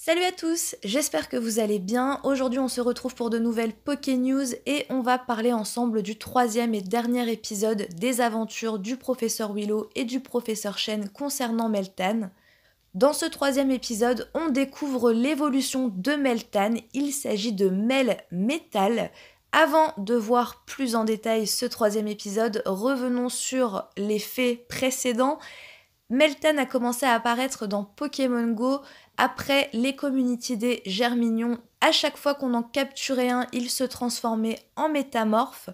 Salut à tous, j'espère que vous allez bien. Aujourd'hui on se retrouve pour de nouvelles Poké News et on va parler ensemble du troisième et dernier épisode des aventures du professeur Willow et du professeur Shen concernant Meltan. Dans ce troisième épisode, on découvre l'évolution de Meltan. Il s'agit de Mel Metal. Avant de voir plus en détail ce troisième épisode, revenons sur les faits précédents Meltan a commencé à apparaître dans Pokémon Go après les Community Day Germignon. À chaque fois qu'on en capturait un, il se transformait en métamorphe.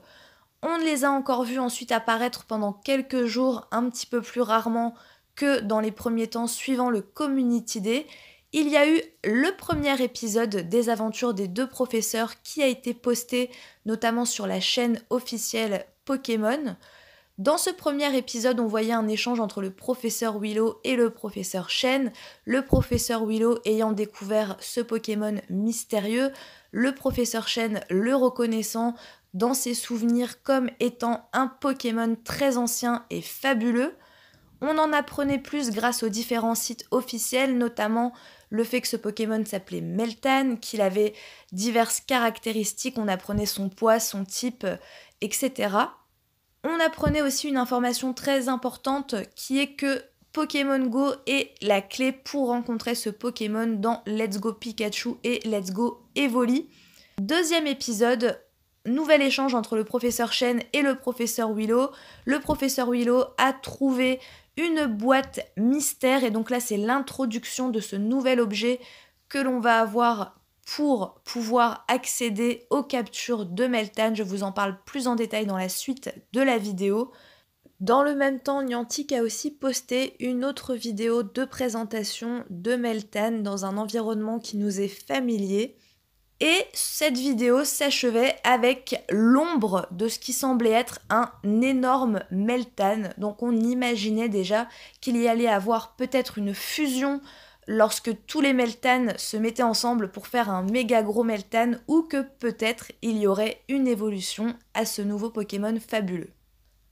On les a encore vus ensuite apparaître pendant quelques jours, un petit peu plus rarement que dans les premiers temps suivant le Community Day. Il y a eu le premier épisode des aventures des deux professeurs qui a été posté notamment sur la chaîne officielle Pokémon. Dans ce premier épisode, on voyait un échange entre le professeur Willow et le professeur Shen, le professeur Willow ayant découvert ce Pokémon mystérieux, le professeur Shen le reconnaissant dans ses souvenirs comme étant un Pokémon très ancien et fabuleux. On en apprenait plus grâce aux différents sites officiels, notamment le fait que ce Pokémon s'appelait Meltan, qu'il avait diverses caractéristiques, on apprenait son poids, son type, etc. On apprenait aussi une information très importante qui est que Pokémon Go est la clé pour rencontrer ce Pokémon dans Let's Go Pikachu et Let's Go Evoli. Deuxième épisode, nouvel échange entre le professeur Shen et le professeur Willow. Le professeur Willow a trouvé une boîte mystère et donc là c'est l'introduction de ce nouvel objet que l'on va avoir pour pouvoir accéder aux captures de Meltan. Je vous en parle plus en détail dans la suite de la vidéo. Dans le même temps, Niantic a aussi posté une autre vidéo de présentation de Meltan dans un environnement qui nous est familier. Et cette vidéo s'achevait avec l'ombre de ce qui semblait être un énorme Meltan. Donc on imaginait déjà qu'il y allait avoir peut-être une fusion lorsque tous les Meltan se mettaient ensemble pour faire un méga gros Meltan ou que peut-être il y aurait une évolution à ce nouveau Pokémon fabuleux.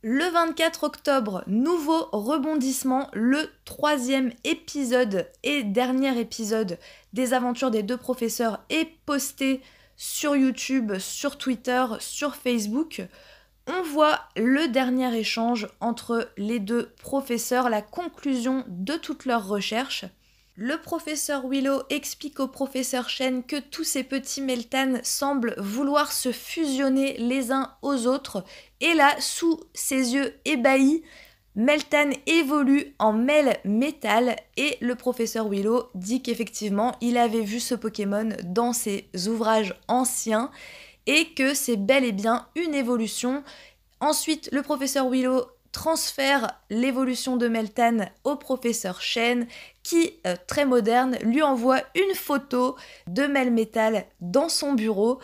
Le 24 octobre, nouveau rebondissement, le troisième épisode et dernier épisode des aventures des deux professeurs est posté sur YouTube, sur Twitter, sur Facebook on voit le dernier échange entre les deux professeurs, la conclusion de toutes leurs recherches. Le professeur Willow explique au professeur Chen que tous ces petits Meltan semblent vouloir se fusionner les uns aux autres, et là, sous ses yeux ébahis, Meltan évolue en Mel Metal et le professeur Willow dit qu'effectivement il avait vu ce Pokémon dans ses ouvrages anciens et que c'est bel et bien une évolution. Ensuite, le professeur Willow transfère l'évolution de Meltan au professeur Shen qui, euh, très moderne, lui envoie une photo de Melmetal dans son bureau.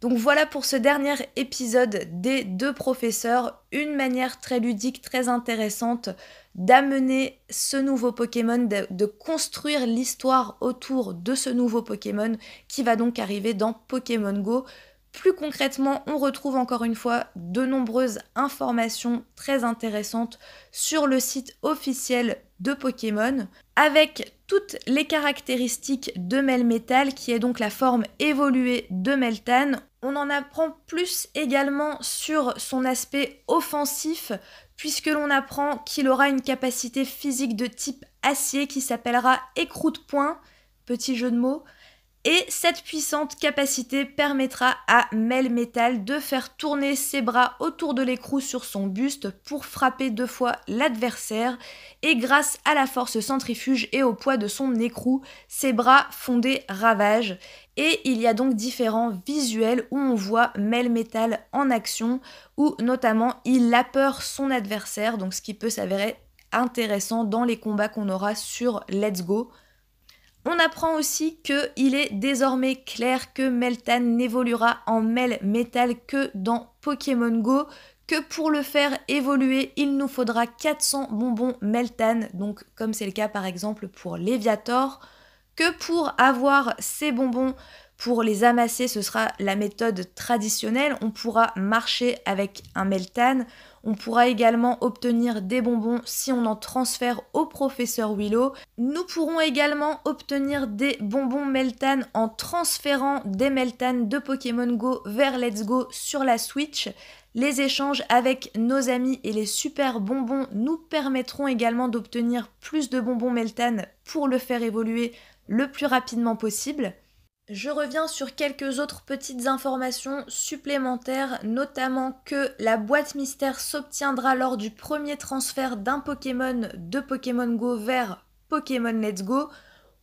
Donc voilà pour ce dernier épisode des deux professeurs, une manière très ludique, très intéressante d'amener ce nouveau Pokémon, de, de construire l'histoire autour de ce nouveau Pokémon qui va donc arriver dans Pokémon Go. Plus concrètement, on retrouve encore une fois de nombreuses informations très intéressantes sur le site officiel de Pokémon, avec toutes les caractéristiques de Melmetal, qui est donc la forme évoluée de Meltan. On en apprend plus également sur son aspect offensif, puisque l'on apprend qu'il aura une capacité physique de type acier qui s'appellera écrou de poing, petit jeu de mots, et cette puissante capacité permettra à Mel de faire tourner ses bras autour de l'écrou sur son buste pour frapper deux fois l'adversaire. Et grâce à la force centrifuge et au poids de son écrou, ses bras font des ravages. Et il y a donc différents visuels où on voit Mel Metal en action, où notamment il peur son adversaire, donc ce qui peut s'avérer intéressant dans les combats qu'on aura sur Let's Go, on apprend aussi qu'il est désormais clair que Meltan n'évoluera en Mel Metal que dans Pokémon Go, que pour le faire évoluer, il nous faudra 400 bonbons Meltan, donc comme c'est le cas par exemple pour Léviator, que pour avoir ces bonbons pour les amasser, ce sera la méthode traditionnelle. On pourra marcher avec un meltan. On pourra également obtenir des bonbons si on en transfère au professeur Willow. Nous pourrons également obtenir des bonbons meltan en transférant des meltan de Pokémon Go vers Let's Go sur la Switch. Les échanges avec nos amis et les super bonbons nous permettront également d'obtenir plus de bonbons Meltan pour le faire évoluer le plus rapidement possible. Je reviens sur quelques autres petites informations supplémentaires, notamment que la boîte mystère s'obtiendra lors du premier transfert d'un Pokémon de Pokémon Go vers Pokémon Let's Go.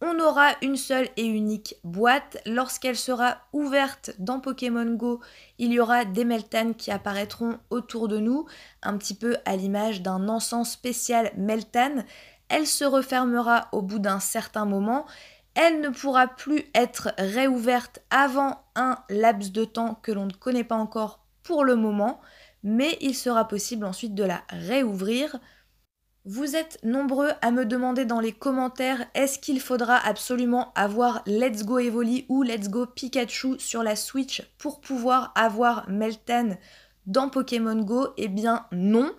On aura une seule et unique boîte. Lorsqu'elle sera ouverte dans Pokémon Go, il y aura des Meltan qui apparaîtront autour de nous, un petit peu à l'image d'un encens spécial Meltan. Elle se refermera au bout d'un certain moment elle ne pourra plus être réouverte avant un laps de temps que l'on ne connaît pas encore pour le moment, mais il sera possible ensuite de la réouvrir. Vous êtes nombreux à me demander dans les commentaires est-ce qu'il faudra absolument avoir Let's Go Evoli ou Let's Go Pikachu sur la Switch pour pouvoir avoir Meltan dans Pokémon Go Eh bien non,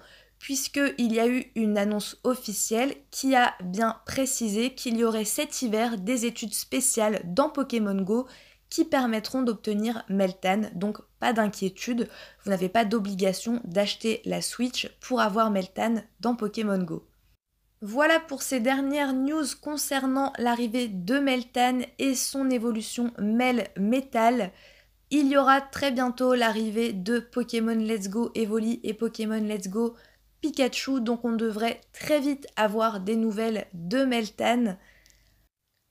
puisqu'il y a eu une annonce officielle qui a bien précisé qu'il y aurait cet hiver des études spéciales dans Pokémon Go qui permettront d'obtenir Meltan, donc pas d'inquiétude, vous n'avez pas d'obligation d'acheter la Switch pour avoir Meltan dans Pokémon Go. Voilà pour ces dernières news concernant l'arrivée de Meltan et son évolution Mel Metal. Il y aura très bientôt l'arrivée de Pokémon Let's Go Evoli et Pokémon Let's Go Pikachu, donc on devrait très vite avoir des nouvelles de Meltan.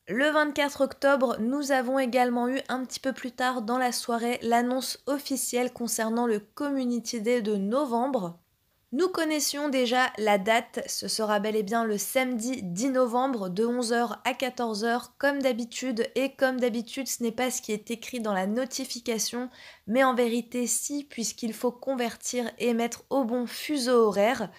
Le 24 octobre, nous avons également eu un petit peu plus tard dans la soirée l'annonce officielle concernant le Community Day de novembre. Nous connaissions déjà la date, ce sera bel et bien le samedi 10 novembre de 11h à 14h comme d'habitude et comme d'habitude ce n'est pas ce qui est écrit dans la notification mais en vérité si puisqu'il faut convertir et mettre au bon fuseau horaire.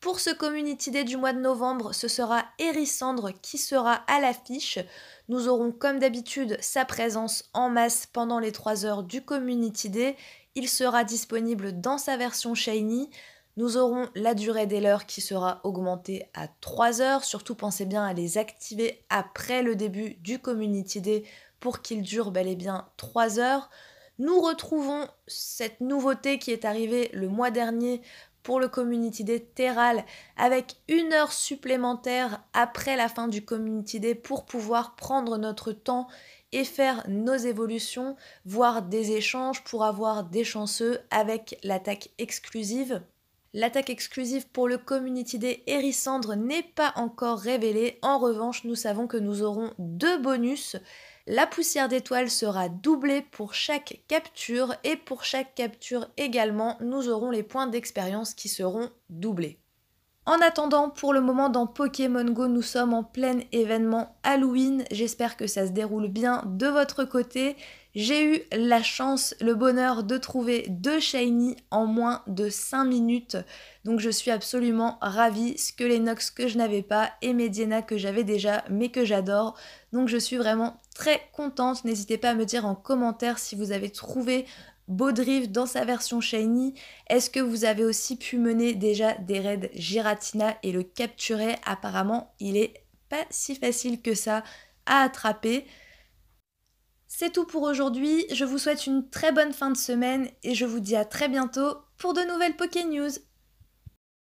Pour ce Community Day du mois de novembre, ce sera Hérissandre qui sera à l'affiche. Nous aurons comme d'habitude sa présence en masse pendant les 3 heures du Community Day. Il sera disponible dans sa version Shiny. Nous aurons la durée des leurs qui sera augmentée à 3 heures. Surtout, pensez bien à les activer après le début du Community Day pour qu'ils durent bel et bien 3 heures. Nous retrouvons cette nouveauté qui est arrivée le mois dernier pour le Community Day Terral avec une heure supplémentaire après la fin du Community Day pour pouvoir prendre notre temps et faire nos évolutions, voire des échanges pour avoir des chanceux avec l'attaque exclusive. L'attaque exclusive pour le Community Day Hérissandre n'est pas encore révélée. En revanche, nous savons que nous aurons deux bonus. La poussière d'étoiles sera doublée pour chaque capture et pour chaque capture également, nous aurons les points d'expérience qui seront doublés. En attendant, pour le moment dans Pokémon Go, nous sommes en plein événement Halloween. J'espère que ça se déroule bien de votre côté. J'ai eu la chance, le bonheur de trouver deux shiny en moins de 5 minutes. Donc je suis absolument ravie. Ce que que je n'avais pas et Mediena que j'avais déjà mais que j'adore. Donc je suis vraiment très contente. N'hésitez pas à me dire en commentaire si vous avez trouvé Baudrive dans sa version shiny. Est-ce que vous avez aussi pu mener déjà des raids Giratina et le capturer Apparemment, il est pas si facile que ça à attraper. C'est tout pour aujourd'hui, je vous souhaite une très bonne fin de semaine et je vous dis à très bientôt pour de nouvelles Poké News.